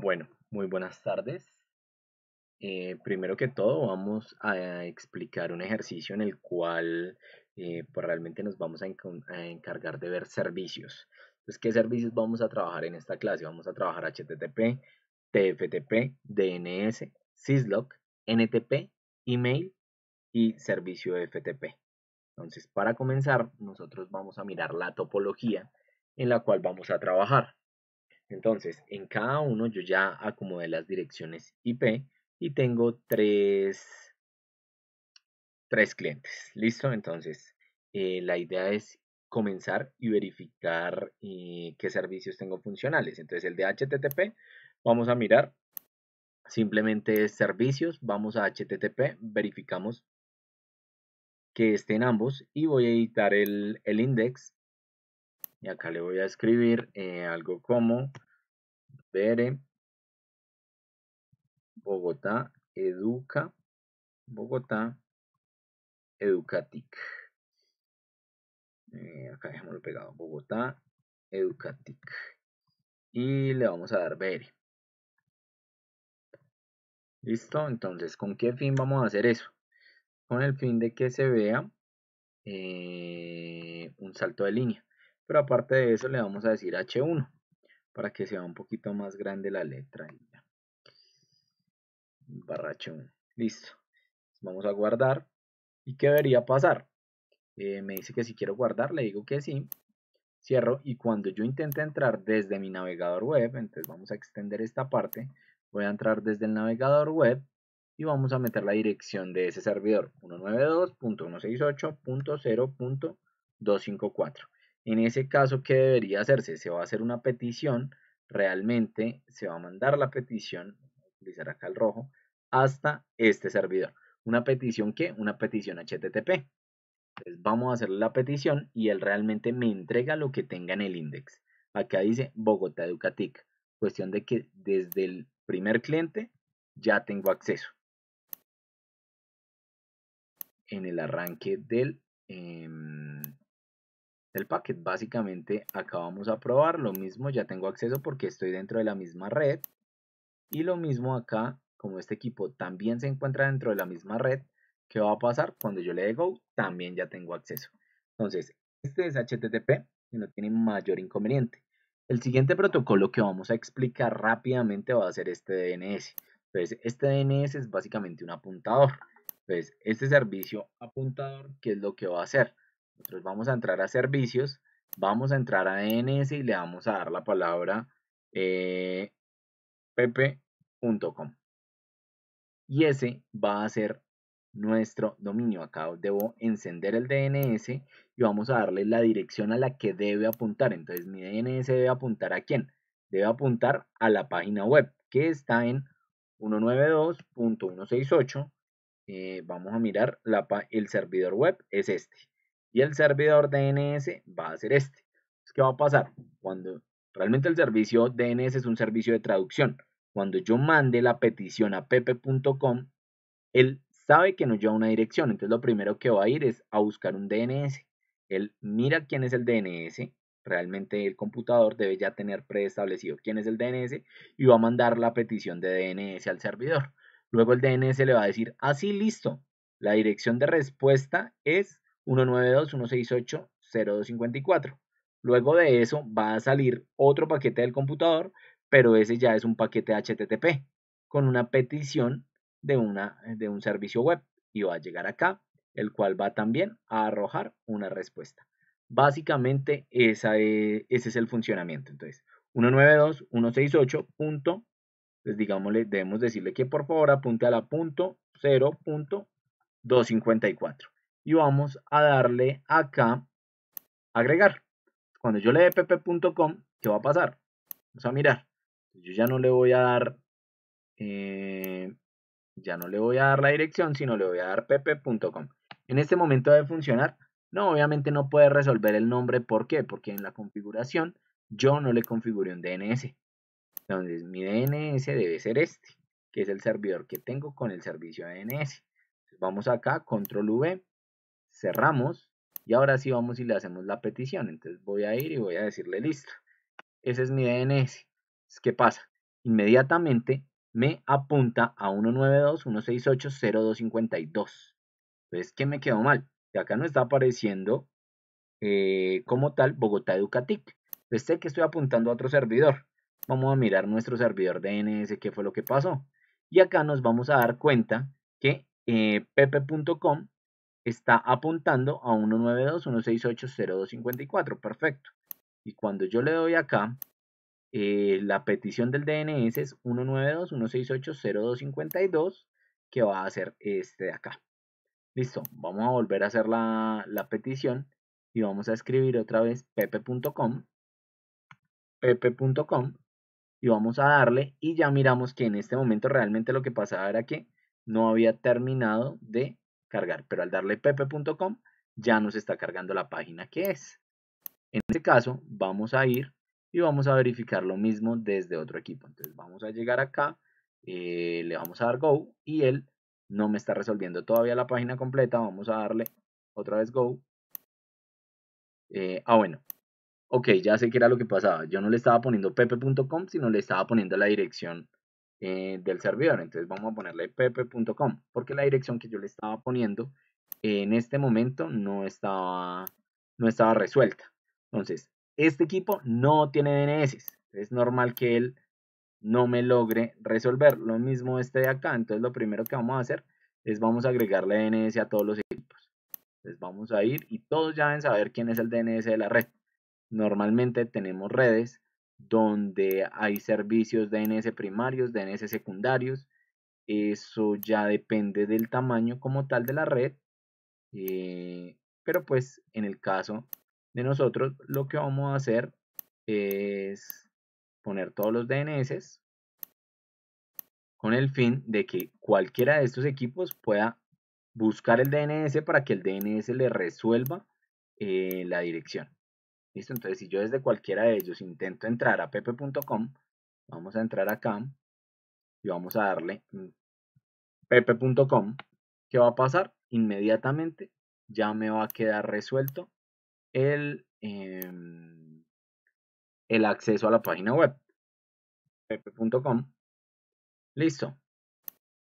Bueno, muy buenas tardes. Eh, primero que todo vamos a explicar un ejercicio en el cual eh, pues, realmente nos vamos a, encargar de ver servicios. Entonces, ¿qué servicios vamos a trabajar en esta clase? Vamos a trabajar HTTP, TFTP, DNS, Syslog, NTP, email y servicio FTP. Entonces, para comenzar, nosotros vamos a mirar la topología en la cual vamos a trabajar. Entonces, en cada uno yo ya acomodé las direcciones IP y tengo tres, tres clientes. ¿Listo? Entonces, eh, la idea es comenzar y verificar eh, qué servicios tengo funcionales. Entonces, el de HTTP, vamos a mirar. Simplemente servicios, vamos a HTTP, verificamos que estén ambos y voy a editar el, el index y acá le voy a escribir eh, algo como Bere, Bogotá, Educa, Bogotá, Educatic. Eh, acá dejémoslo pegado, Bogotá, Educatic. Y le vamos a dar Bere. ¿Listo? Entonces, ¿con qué fin vamos a hacer eso? Con el fin de que se vea eh, un salto de línea. Pero aparte de eso, le vamos a decir H1 para que sea un poquito más grande la letra. Barrachón. Listo. Vamos a guardar. ¿Y qué debería pasar? Eh, me dice que si quiero guardar, le digo que sí. Cierro y cuando yo intente entrar desde mi navegador web, entonces vamos a extender esta parte, voy a entrar desde el navegador web y vamos a meter la dirección de ese servidor 192.168.0.254. En ese caso, ¿qué debería hacerse? Se va a hacer una petición, realmente se va a mandar la petición, voy a utilizar acá el rojo, hasta este servidor. ¿Una petición qué? Una petición HTTP. Entonces vamos a hacer la petición y él realmente me entrega lo que tenga en el index. Acá dice Bogotá Educatic. Cuestión de que desde el primer cliente ya tengo acceso. En el arranque del... Em, el packet, básicamente acá vamos a probar lo mismo ya tengo acceso porque estoy dentro de la misma red y lo mismo acá como este equipo también se encuentra dentro de la misma red ¿qué va a pasar? cuando yo le dé go también ya tengo acceso entonces este es HTTP y no tiene mayor inconveniente el siguiente protocolo que vamos a explicar rápidamente va a ser este DNS Pues, este DNS es básicamente un apuntador Pues, este servicio apuntador ¿qué es lo que va a hacer? Nosotros vamos a entrar a servicios, vamos a entrar a DNS y le vamos a dar la palabra eh, pp.com. Y ese va a ser nuestro dominio. Acá debo encender el DNS y vamos a darle la dirección a la que debe apuntar. Entonces mi DNS debe apuntar a quién? Debe apuntar a la página web que está en 192.168. Eh, vamos a mirar la, el servidor web, es este y el servidor DNS va a ser este. ¿Qué va a pasar? Cuando realmente el servicio DNS es un servicio de traducción. Cuando yo mande la petición a pepe.com, él sabe que nos lleva una dirección. Entonces lo primero que va a ir es a buscar un DNS. Él mira quién es el DNS. Realmente el computador debe ya tener preestablecido quién es el DNS y va a mandar la petición de DNS al servidor. Luego el DNS le va a decir, así ah, listo, la dirección de respuesta es 192.168.0254. Luego de eso va a salir otro paquete del computador, pero ese ya es un paquete HTTP con una petición de, una, de un servicio web y va a llegar acá, el cual va también a arrojar una respuesta. Básicamente esa e, ese es el funcionamiento. Entonces, 192.168. Pues, digámosle, debemos decirle que por favor apunte a la punto 0.254 y vamos a darle acá agregar. Cuando yo le dé pp.com, ¿qué va a pasar? Vamos a mirar. Yo ya no le voy a dar, eh, ya no le voy a dar la dirección, sino le voy a dar pp.com. En este momento debe funcionar. No, obviamente no puede resolver el nombre. ¿Por qué? Porque en la configuración yo no le configuré un DNS. Entonces mi DNS debe ser este, que es el servidor que tengo con el servicio DNS. vamos acá, control V, cerramos y ahora sí vamos y le hacemos la petición. Entonces voy a ir y voy a decirle listo. Ese es mi DNS. ¿Qué pasa? Inmediatamente me apunta a 192.168.0252. ¿Ves ¿qué me quedó mal? Que acá no está apareciendo eh, como tal Bogotá Educatic. ¿Ves sé que estoy apuntando a otro servidor. Vamos a mirar nuestro servidor DNS, qué fue lo que pasó. Y acá nos vamos a dar cuenta que eh, pepe.com está apuntando a 192.168.0254. Perfecto. Y cuando yo le doy acá, eh, la petición del DNS es 192.168.0252, que va a ser este de acá. Listo, vamos a volver a hacer la, la petición y vamos a escribir otra vez pepe.com, pepe.com, y vamos a darle y ya miramos que en este momento realmente lo que pasaba era que no había terminado de cargar, pero al darle pepe.com ya nos está cargando la página que es. En este caso vamos a ir y vamos a verificar lo mismo desde otro equipo. Entonces vamos a llegar acá, eh, le vamos a dar Go y él no me está resolviendo todavía la página completa. Vamos a darle otra vez Go. Eh, ah, bueno. Ok, ya sé que era lo que pasaba. Yo no le estaba poniendo pepe.com, sino le estaba poniendo la dirección eh, del servidor. Entonces vamos a ponerle pepe.com porque la dirección que yo le estaba poniendo en este momento no estaba, no estaba resuelta. Entonces, este equipo no tiene DNS. Es normal que él no me logre resolver. Lo mismo este de acá. Entonces, lo primero que vamos a hacer es vamos a agregarle DNS a todos los equipos. Entonces, vamos a ir y todos ya deben saber quién es el DNS de la red. Normalmente tenemos redes donde hay servicios DNS primarios, DNS secundarios. Eso ya depende del tamaño como tal de la red. Eh, pero pues en el caso de nosotros lo que vamos a hacer es poner todos los DNS con el fin de que cualquiera de estos equipos pueda buscar el DNS para que el DNS le resuelva eh, la dirección. ¿Listo? Entonces, si yo desde cualquiera de ellos intento entrar a pepe.com, vamos a entrar acá y vamos a darle pepe.com. ¿Qué va a pasar? Inmediatamente ya me va a quedar resuelto el, em, el acceso a la página web. pepe.com. Listo.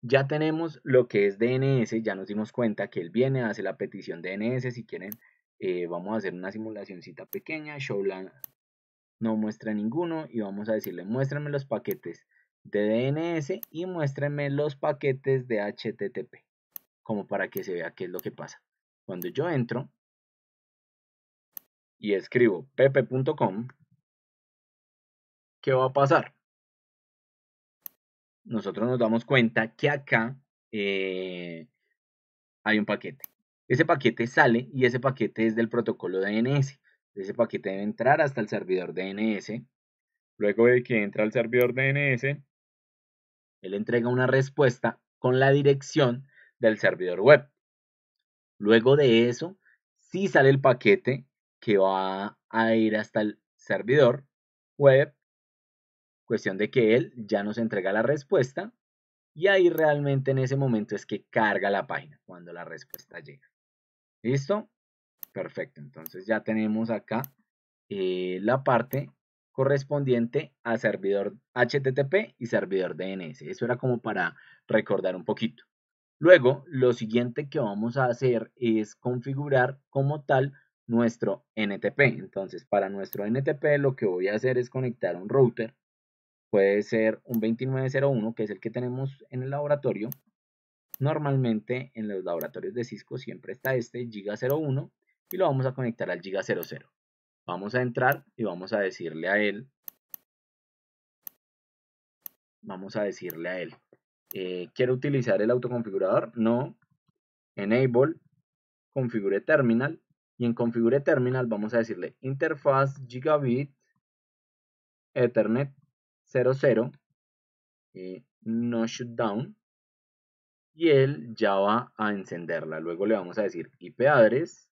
Ya tenemos lo que es DNS, ya nos dimos cuenta que él viene, hace la petición DNS, si quieren eh, vamos a hacer una simulacióncita pequeña, showlan no muestra ninguno y vamos a decirle muéstrame los paquetes de DNS y muéstrame los paquetes de HTTP, como para que se vea qué es lo que pasa. Cuando yo entro y escribo pp.com, ¿qué va a pasar? Nosotros nos damos cuenta que acá eh, hay un paquete. Ese paquete sale y ese paquete es del protocolo DNS. Ese paquete debe entrar hasta el servidor DNS. Luego de que entra al servidor DNS, él entrega una respuesta con la dirección del servidor web. Luego de eso, sí sale el paquete que va a ir hasta el servidor web. Cuestión de que él ya nos entrega la respuesta y ahí realmente en ese momento es que carga la página cuando la respuesta llega. ¿Listo? Perfecto. Entonces ya tenemos acá eh, la parte correspondiente a servidor HTTP y servidor DNS. Eso era como para recordar un poquito. Luego, lo siguiente que vamos a hacer es configurar como tal nuestro NTP. Entonces, para nuestro NTP lo que voy a hacer es conectar un router. Puede ser un 2901, que es el que tenemos en el laboratorio, Normalmente en los laboratorios de Cisco siempre está este Giga01 y lo vamos a conectar al Giga00. Vamos a entrar y vamos a decirle a él, vamos a decirle a él, eh, ¿quiero utilizar el autoconfigurador? No, enable, configure terminal y en configure terminal vamos a decirle interfaz gigabit ethernet 00 eh, no shutdown y él ya va a encenderla. Luego le vamos a decir IP address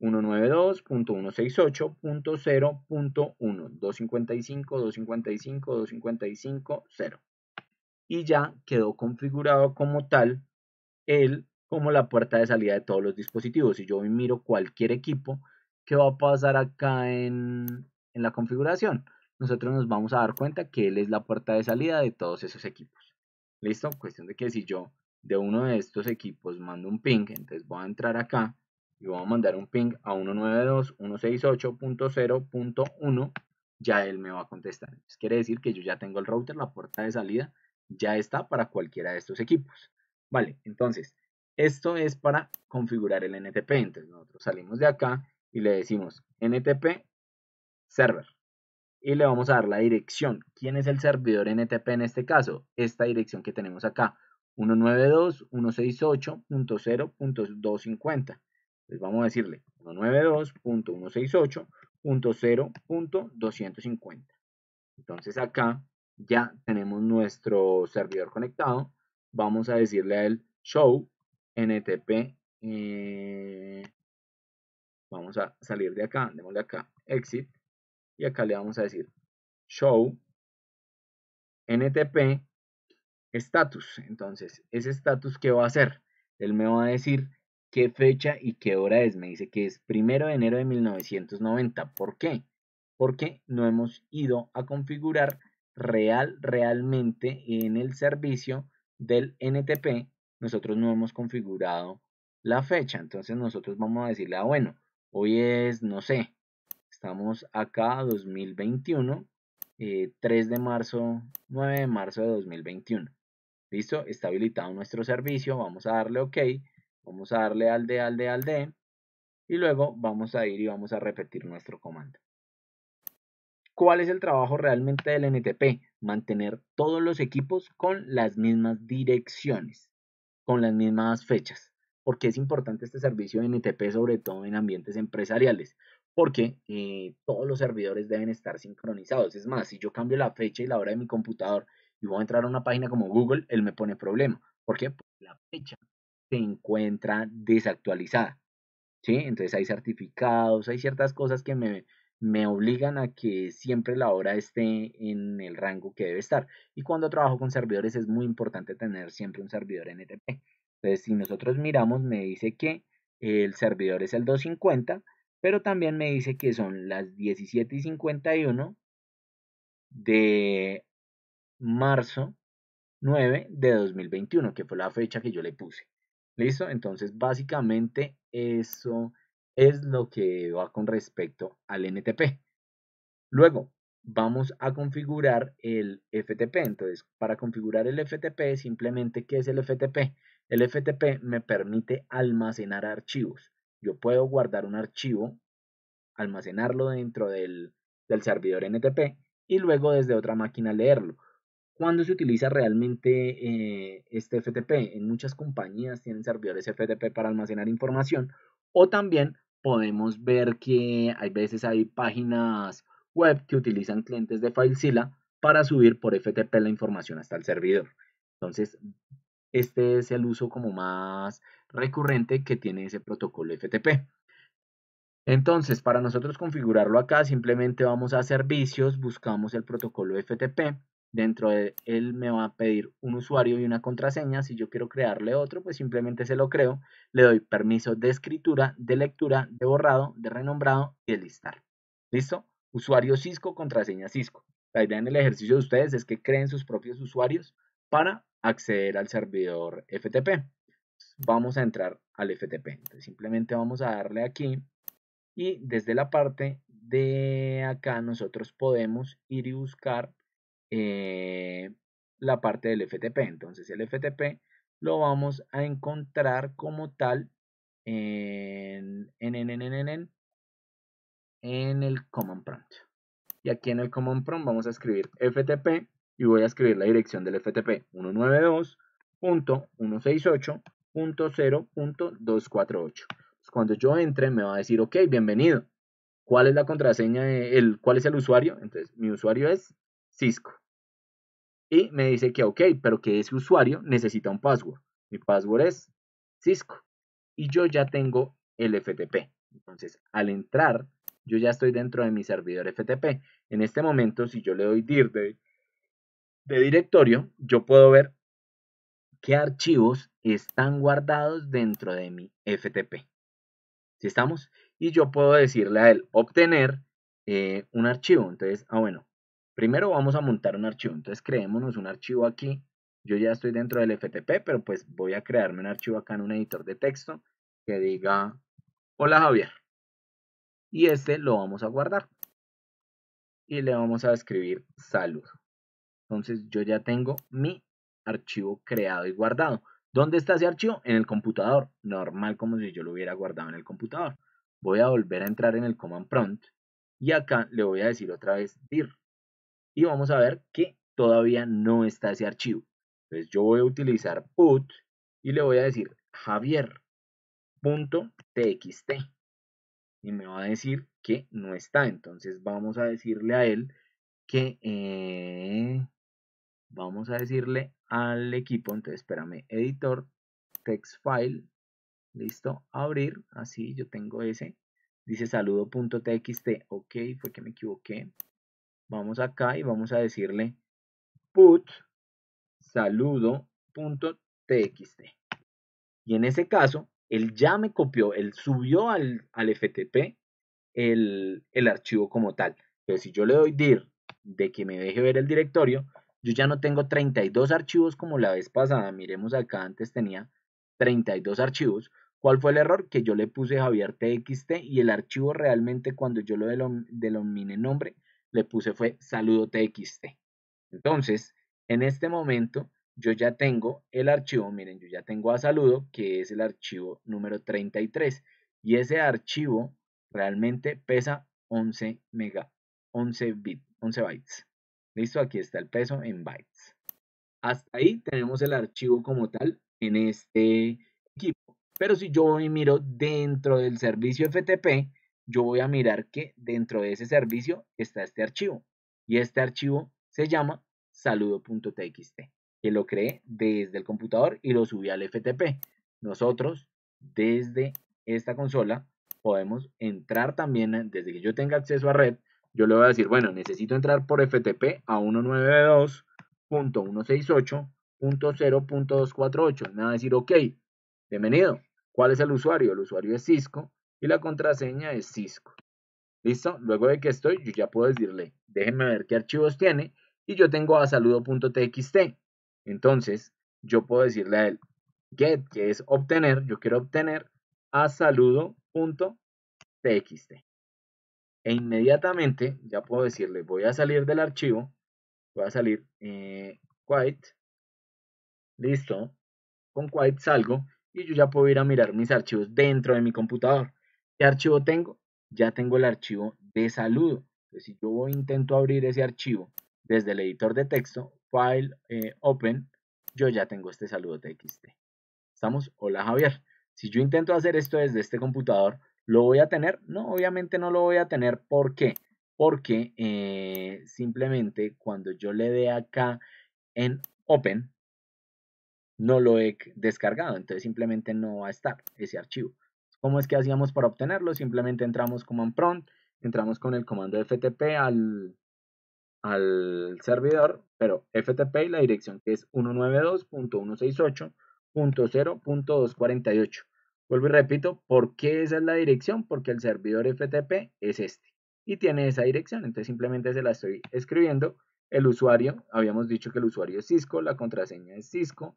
192.168.0.1 255, Y ya quedó configurado como tal él como la puerta de salida de todos los dispositivos. Si yo miro cualquier equipo, ¿qué va a pasar acá en la configuración? Nosotros nos vamos a dar cuenta que él es la puerta de salida de todos esos equipos. ¿Listo? Cuestión de que si yo de uno de estos equipos mando un ping, entonces voy a entrar acá y voy a mandar un ping a 192.168.0.1, ya él me va a contestar. Entonces quiere decir que yo ya tengo el router, la puerta de salida ya está para cualquiera de estos equipos. Vale, entonces, esto es para configurar el NTP. Entonces nosotros salimos de acá y le decimos NTP server y le vamos a dar la dirección. ¿Quién es el servidor NTP en este caso? Esta dirección que tenemos acá, 192.168.0.250. Entonces vamos a decirle 192.168.0.250. Entonces acá ya tenemos nuestro servidor conectado. Vamos a decirle a show NTP. Eh, vamos a salir de acá, démosle acá exit y acá le vamos a decir show ntp status. Entonces, ese status, que va a hacer? Él me va a decir qué fecha y qué hora es. Me dice que es primero de enero de 1990. ¿Por qué? Porque no hemos ido a configurar real, realmente en el servicio del NTP. Nosotros no hemos configurado la fecha. Entonces nosotros vamos a decirle, ah, bueno, hoy es, no sé, Estamos acá 2021, 3 eh, de marzo, 9 de marzo de 2021. ¿Listo? Está habilitado nuestro servicio. Vamos a darle OK. Vamos a darle al de, al de, al D. Y luego vamos a ir y vamos a repetir nuestro comando. ¿Cuál es el trabajo realmente del NTP? Mantener todos los equipos con las mismas direcciones, con las mismas fechas. Porque es importante este servicio de NTP, sobre todo en ambientes empresariales porque eh, todos los servidores deben estar sincronizados. Es más, si yo cambio la fecha y la hora de mi computador y voy a entrar a una página como Google, él me pone problema. ¿Por qué? Porque la fecha se encuentra desactualizada. ¿sí? Entonces hay certificados, hay ciertas cosas que me, me obligan a que siempre la hora esté en el rango que debe estar. Y cuando trabajo con servidores es muy importante tener siempre un servidor NTP. Entonces, si nosotros miramos, me dice que el servidor es el 250 pero también me dice que son las 17 y 51 de marzo 9 de 2021, que fue la fecha que yo le puse. ¿Listo? Entonces, básicamente eso es lo que va con respecto al NTP. Luego, vamos a configurar el FTP. Entonces, para configurar el FTP, simplemente, ¿qué es el FTP? El FTP me permite almacenar archivos yo puedo guardar un archivo, almacenarlo dentro del, servidor NTP y luego desde otra máquina leerlo. ¿Cuándo se utiliza realmente eh, este FTP? En muchas compañías tienen servidores FTP para almacenar información o también podemos ver que hay veces hay páginas web que utilizan clientes de FileZilla para subir por FTP la información hasta el servidor. Entonces, este es el uso como más recurrente que tiene ese protocolo FTP. Entonces, para nosotros configurarlo acá, simplemente vamos a servicios, buscamos el protocolo FTP. Dentro de él me va a pedir un usuario y una contraseña. Si yo quiero crearle otro, pues simplemente se lo creo. Le doy permiso de escritura, de lectura, de borrado, de renombrado y de listar. ¿Listo? Usuario Cisco, contraseña Cisco. La idea en el ejercicio de ustedes es que creen sus propios usuarios para acceder al servidor FTP. Vamos a entrar al FTP. simplemente vamos a darle aquí y desde la parte de acá nosotros podemos ir y buscar eh, la parte del FTP. Entonces el FTP lo vamos a encontrar como tal en, en, en, en, en el Common Prompt. Y aquí en el Common Prompt vamos a escribir FTP y voy a escribir la dirección del FTP 192.168.0.248. Pues, cuando yo entre me va a decir, ok, bienvenido. ¿Cuál es la contraseña? De el, ¿Cuál es el usuario? Entonces, mi usuario es Cisco. Y me dice que, ok, pero que ese usuario necesita un password. Mi password es Cisco. Y yo ya tengo el FTP. Entonces, al entrar, yo ya estoy dentro de mi servidor FTP. En este momento, si yo le doy dir de de directorio, yo puedo ver qué archivos están guardados dentro de mi FTP. ¿Sí estamos? Y yo puedo decirle a él obtener eh, un archivo. Entonces, ah, bueno, primero vamos a montar un archivo. Entonces, creémonos un archivo aquí. Yo ya estoy dentro del FTP, pero pues voy a crearme un archivo acá en un editor de texto que diga, hola Javier. Y este lo vamos a guardar. Y le vamos a escribir salud. Entonces yo ya tengo mi archivo creado y guardado. ¿Dónde está ese archivo? En el computador. Normal como si yo lo hubiera guardado en el computador. Voy a volver a entrar en el command prompt y acá le voy a decir otra vez dir. Y vamos a ver que todavía no está ese archivo. Entonces yo voy a utilizar put y le voy a decir javier.txt y me va a decir que no está. Entonces vamos a decirle a él que eh, vamos a decirle al equipo, entonces espérame, editor, text file, listo, abrir, así yo tengo ese, dice saludo.txt, ok, fue que me equivoqué, vamos acá y vamos a decirle put saludo.txt y en ese caso, él ya me copió, él subió al, FTP el, el archivo como tal, pero si yo le doy dir de que me deje ver el directorio, yo ya no tengo 32 archivos como la vez pasada, miremos acá, antes tenía 32 archivos. ¿Cuál fue el error? Que yo le puse Javier TXT y el archivo realmente cuando yo lo denominé nombre, le puse fue saludo TXT. Entonces, en este momento yo ya tengo el archivo, miren, yo ya tengo a saludo, que es el archivo número 33. Y ese archivo realmente pesa 11 mega, 11 bit, 11 bytes. Listo, aquí está el peso en bytes. Hasta ahí tenemos el archivo como tal en este equipo. Pero si yo voy y miro dentro del servicio FTP, yo voy a mirar que dentro de ese servicio está este archivo. Y este archivo se llama saludo.txt, que lo creé desde el computador y lo subí al FTP. Nosotros, desde esta consola, podemos entrar también, desde que yo tenga acceso a red, yo le voy a decir, bueno, necesito entrar por FTP a 192.168.0.248. Me va a decir, ok, bienvenido. ¿Cuál es el usuario? El usuario es Cisco y la contraseña es Cisco. ¿Listo? Luego de que estoy, yo ya puedo decirle, déjenme ver qué archivos tiene y yo tengo a saludo.txt. Entonces, yo puedo decirle a él, get, que es obtener, yo quiero obtener a saludo.txt e inmediatamente ya puedo decirle voy a salir del archivo voy a salir eh, quite listo con quite salgo y yo ya puedo ir a mirar mis archivos dentro de mi computador ¿qué archivo tengo? ya tengo el archivo de saludo si yo intento abrir ese archivo desde el editor de texto file eh, open yo ya tengo este saludo txt estamos hola Javier si yo intento hacer esto desde este computador ¿Lo voy a tener? No, obviamente no lo voy a tener. ¿Por qué? Porque eh, simplemente cuando yo le dé acá en Open, no lo he descargado. Entonces simplemente no va a estar ese archivo. ¿Cómo es que hacíamos para obtenerlo? Simplemente entramos en Prompt, entramos con el comando FTP al, al servidor, pero FTP y la dirección que es 192.168.0.248. Vuelvo y repito, ¿por qué esa es la dirección? Porque el servidor FTP es este y tiene esa dirección. Entonces simplemente se la estoy escribiendo. El usuario, habíamos dicho que el usuario es Cisco, la contraseña es Cisco.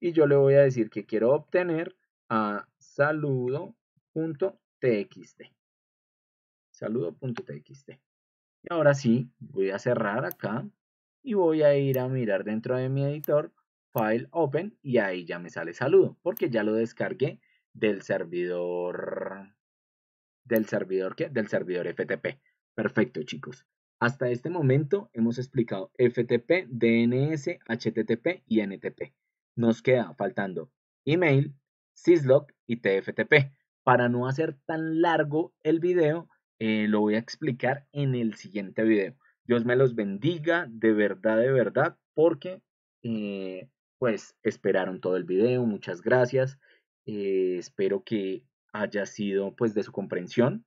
Y yo le voy a decir que quiero obtener a saludo.txt. Saludo.txt. Y ahora sí, voy a cerrar acá y voy a ir a mirar dentro de mi editor, File Open, y ahí ya me sale saludo, porque ya lo descargué del servidor del servidor ¿qué? del servidor FTP. Perfecto, chicos. Hasta este momento hemos explicado FTP, DNS, HTTP y NTP. Nos queda faltando email, syslog y TFTP. Para no hacer tan largo el video, eh, lo voy a explicar en el siguiente video. Dios me los bendiga, de verdad, de verdad, porque eh, pues esperaron todo el video. Muchas gracias. Eh, espero que haya sido pues de su comprensión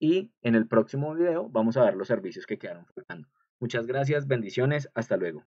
y en el próximo video vamos a ver los servicios que quedaron faltando. Muchas gracias, bendiciones, hasta luego.